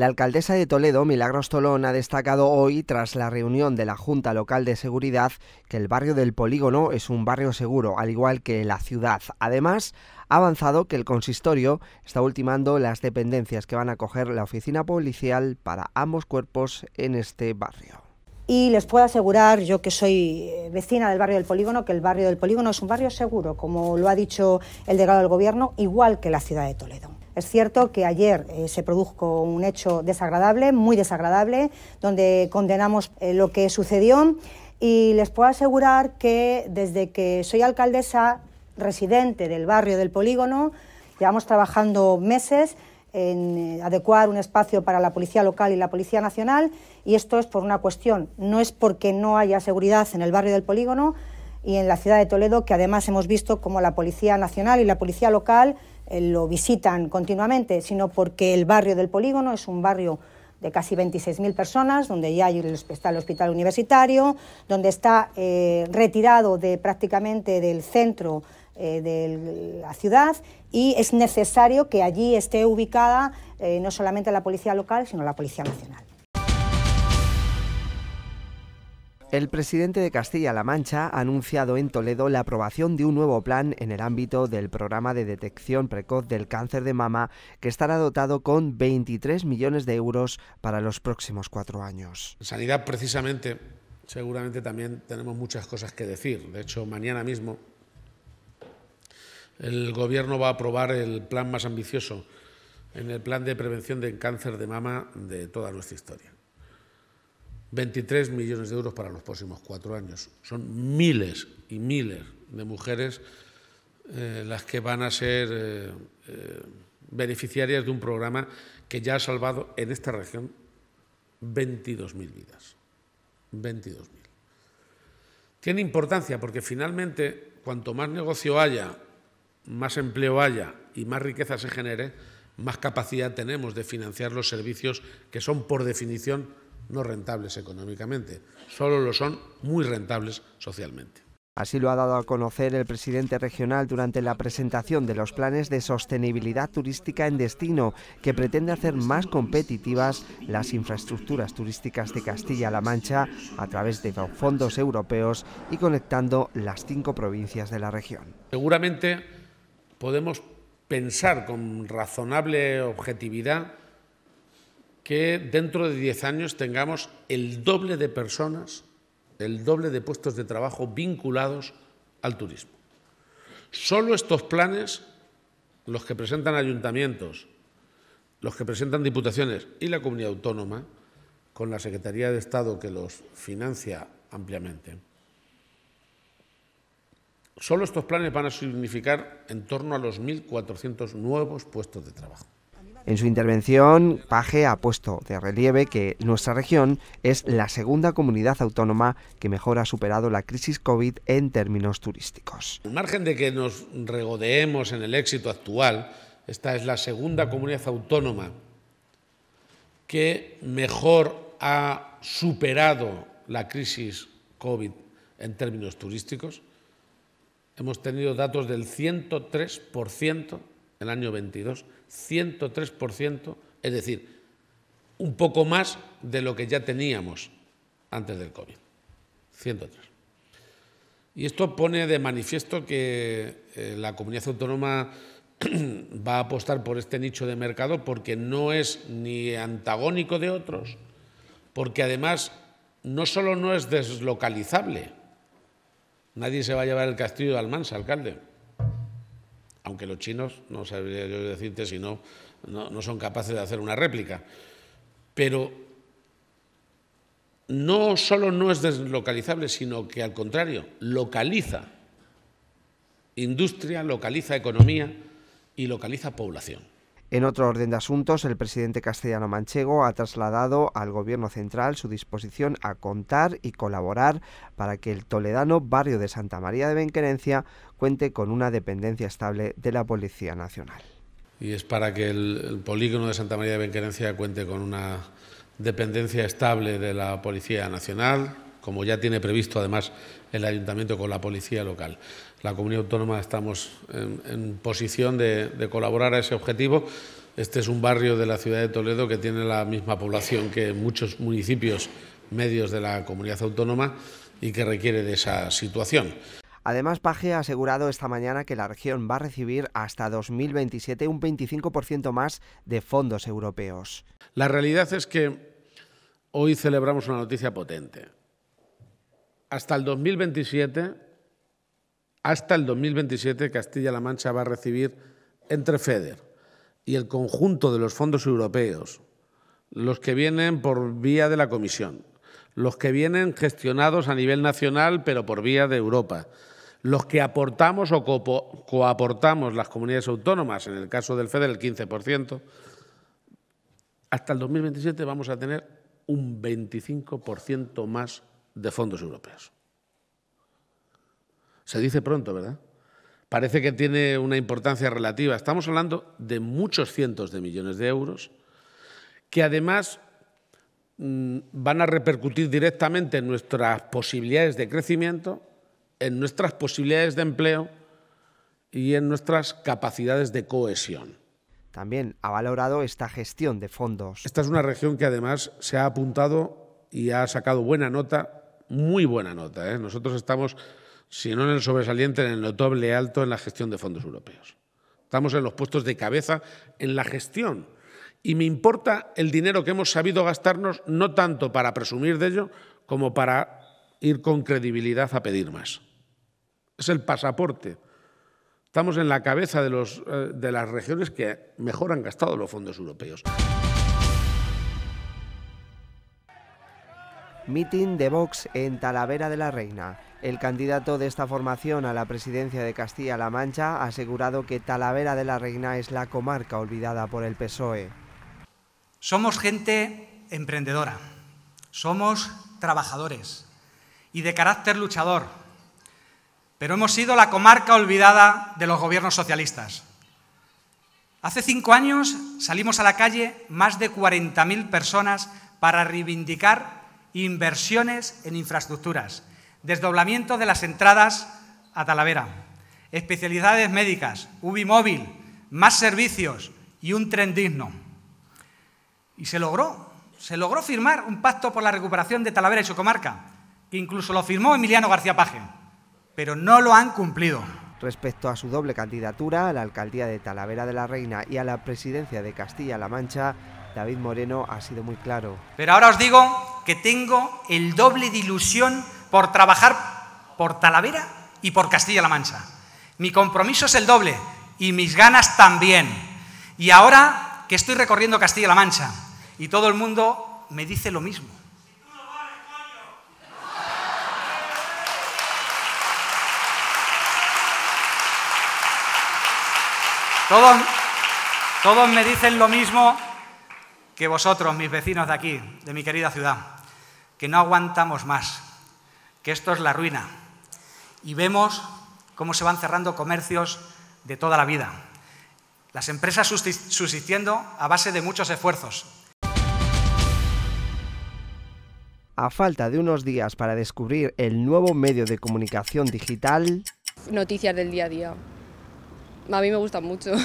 La alcaldesa de Toledo, Milagros Tolón, ha destacado hoy, tras la reunión de la Junta Local de Seguridad, que el barrio del polígono es un barrio seguro, al igual que la ciudad. Además, ha avanzado que el consistorio está ultimando las dependencias que van a coger la oficina policial para ambos cuerpos en este barrio. Y les puedo asegurar, yo que soy eh, vecina del barrio del Polígono, que el barrio del Polígono es un barrio seguro, como lo ha dicho el delegado del Gobierno, igual que la ciudad de Toledo. Es cierto que ayer eh, se produjo un hecho desagradable, muy desagradable, donde condenamos eh, lo que sucedió y les puedo asegurar que desde que soy alcaldesa residente del barrio del polígono, llevamos trabajando meses en eh, adecuar un espacio para la Policía Local y la Policía Nacional y esto es por una cuestión, no es porque no haya seguridad en el barrio del polígono y en la ciudad de Toledo, que además hemos visto como la Policía Nacional y la Policía Local eh, lo visitan continuamente, sino porque el barrio del polígono es un barrio de casi 26.000 personas, donde ya está el hospital universitario, donde está eh, retirado de prácticamente del centro eh, de la ciudad y es necesario que allí esté ubicada no solamente la policía local, sino la policía nacional. El presidente de Castilla-La Mancha ha anunciado en Toledo la aprobación de un nuevo plan en el ámbito del programa de detección precoz del cáncer de mama que estará dotado con 23 millones de euros para los próximos cuatro años. Sanidad precisamente, seguramente también tenemos muchas cosas que decir. De hecho, mañana mismo el Gobierno va a aprobar el plan más ambicioso en el plan de prevención del cáncer de mama de toda nuestra historia. 23 millones de euros para los próximos cuatro años. Son miles y miles de mujeres eh, las que van a ser eh, eh, beneficiarias de un programa que ya ha salvado en esta región 22.000 vidas. 22.000. Tiene importancia porque finalmente, cuanto más negocio haya, más empleo haya y más riqueza se genere, más capacidad tenemos de financiar los servicios que son, por definición, no rentables económicamente, solo lo son muy rentables socialmente. Así lo ha dado a conocer el presidente regional durante la presentación de los planes de sostenibilidad turística en destino, que pretende hacer más competitivas las infraestructuras turísticas de Castilla-La Mancha a través de fondos europeos y conectando las cinco provincias de la región. Seguramente podemos pensar con razonable objetividad que dentro de 10 años tengamos el doble de personas, el doble de puestos de trabajo vinculados al turismo. Solo estos planes, los que presentan ayuntamientos, los que presentan diputaciones y la comunidad autónoma, con la Secretaría de Estado que los financia ampliamente, solo estos planes van a significar en torno a los 1.400 nuevos puestos de trabajo. En su intervención, Paje ha puesto de relieve que nuestra región es la segunda comunidad autónoma que mejor ha superado la crisis COVID en términos turísticos. Al margen de que nos regodeemos en el éxito actual, esta es la segunda comunidad autónoma que mejor ha superado la crisis COVID en términos turísticos. Hemos tenido datos del 103% el año 22, 103%, es decir, un poco más de lo que ya teníamos antes del COVID. 103. Y esto pone de manifiesto que eh, la comunidad autónoma va a apostar por este nicho de mercado porque no es ni antagónico de otros, porque además no solo no es deslocalizable, nadie se va a llevar el castillo de Almansa, alcalde, aunque los chinos, no sabría yo decirte si no, no, son capaces de hacer una réplica. Pero no solo no es deslocalizable, sino que al contrario, localiza industria, localiza economía y localiza población. En otro orden de asuntos, el presidente castellano manchego ha trasladado al gobierno central su disposición a contar y colaborar para que el toledano barrio de Santa María de Benquerencia cuente con una dependencia estable de la Policía Nacional. Y es para que el, polígono de Santa María de Benquerencia cuente con una dependencia estable de la Policía Nacional, como ya tiene previsto además el ayuntamiento con la policía local. La comunidad autónoma estamos en, posición de, colaborar a ese objetivo. Este es un barrio de la ciudad de Toledo que tiene la misma población que muchos municipios medios de la comunidad autónoma y que requiere de esa situación. Además, Paje ha asegurado esta mañana que la región va a recibir hasta 2027 un 25% más de fondos europeos. La realidad es que hoy celebramos una noticia potente hasta el 2027, hasta el 2027 Castilla-La Mancha va a recibir entre FEDER y el conjunto de los fondos europeos, los que vienen por vía de la Comisión, los que vienen gestionados a nivel nacional pero por vía de Europa, los que aportamos o coaportamos las comunidades autónomas, en el caso del FEDER el 15%, hasta el 2027 vamos a tener un 25% más de fondos europeos. Se dice pronto, ¿verdad? Parece que tiene una importancia relativa. Estamos hablando de muchos cientos de millones de euros que además mm, van a repercutir directamente en nuestras posibilidades de crecimiento, en nuestras posibilidades de empleo y en nuestras capacidades de cohesión. También ha valorado esta gestión de fondos. Esta es una región que además se ha apuntado y ha sacado buena nota muy buena nota. ¿eh? Nosotros estamos, si no en el sobresaliente, en el notable alto en la gestión de fondos europeos. Estamos en los puestos de cabeza en la gestión. Y me importa el dinero que hemos sabido gastarnos, no tanto para presumir de ello, como para ir con credibilidad a pedir más. Es el pasaporte. Estamos en la cabeza de eh, las regiones que mejor han gastado los fondos europeos. Meeting de Vox en Talavera de la Reina. El candidato de esta formación a la presidencia de Castilla-La Mancha ha asegurado que Talavera de la Reina es la comarca olvidada por el PSOE. Somos gente emprendedora, somos trabajadores y de carácter luchador, pero hemos sido la comarca olvidada de los gobiernos socialistas. Hace cinco años salimos a la calle más de 40.000 personas para reivindicar inversiones en infraestructuras, desdoblamiento de las entradas a Talavera, especialidades médicas, UBI más servicios y un tren digno. Y se logró, se logró firmar un pacto por la recuperación de Talavera y su comarca, que incluso lo firmó Emiliano García Paje, pero no lo han cumplido. Respecto a su doble candidatura a la alcaldía de Talavera de la Reina y a la presidencia de Castilla-La Mancha, David Moreno ha sido muy claro. Pero ahora os digo que tengo el doble de ilusión por trabajar por Talavera y por Castilla-La Mancha. Mi compromiso es el doble y mis ganas también. Y ahora que estoy recorriendo Castilla-La Mancha y todo el mundo me dice lo mismo. Todos, todos me dicen lo mismo que vosotros, mis vecinos de aquí, de mi querida ciudad, que no aguantamos más, que esto es la ruina. Y vemos cómo se van cerrando comercios de toda la vida, las empresas subsistiendo a base de muchos esfuerzos. A falta de unos días para descubrir el nuevo medio de comunicación digital... Noticias del día a día. A mí me gustan mucho.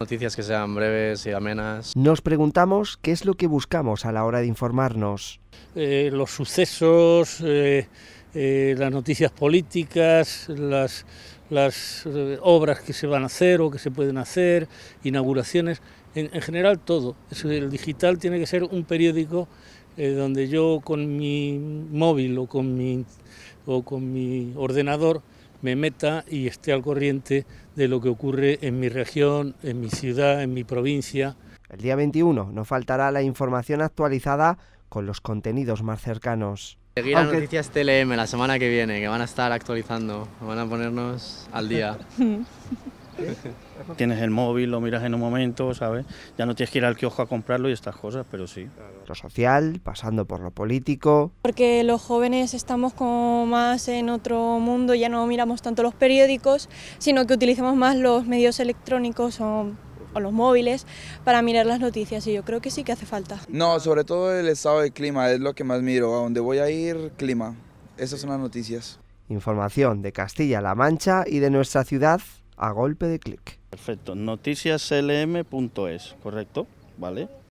Noticias que sean breves y amenas. Nos preguntamos qué es lo que buscamos a la hora de informarnos. Eh, los sucesos, eh, eh, las noticias políticas, las, obras que se van a hacer o que se pueden hacer, inauguraciones, en, general todo. El digital tiene que ser un periódico donde yo con mi móvil o con mi, o con mi ordenador me meta y esté al corriente de lo que ocurre en mi región, en mi ciudad, en mi provincia. El día 21 nos faltará la información actualizada con los contenidos más cercanos. Seguir Noticias TLM la semana que viene, que van a estar actualizando, van a ponernos al día. Tienes el móvil, lo miras en un momento, ¿sabes? Ya no tienes que ir al kiosco a comprarlo y estas cosas, pero sí. Lo social, pasando por lo político. Porque los jóvenes estamos como más en otro mundo, ya no miramos tanto los periódicos, sino que utilizamos más los medios electrónicos o los móviles para mirar las noticias y yo creo que sí que hace falta. No, sobre todo el estado del clima es lo que más miro, a donde voy a ir, clima. Esas son las noticias. Información de Castilla-La Mancha y de nuestra ciudad a golpe de clic. Perfecto, noticiaslm.es, ¿correcto? ¿Vale?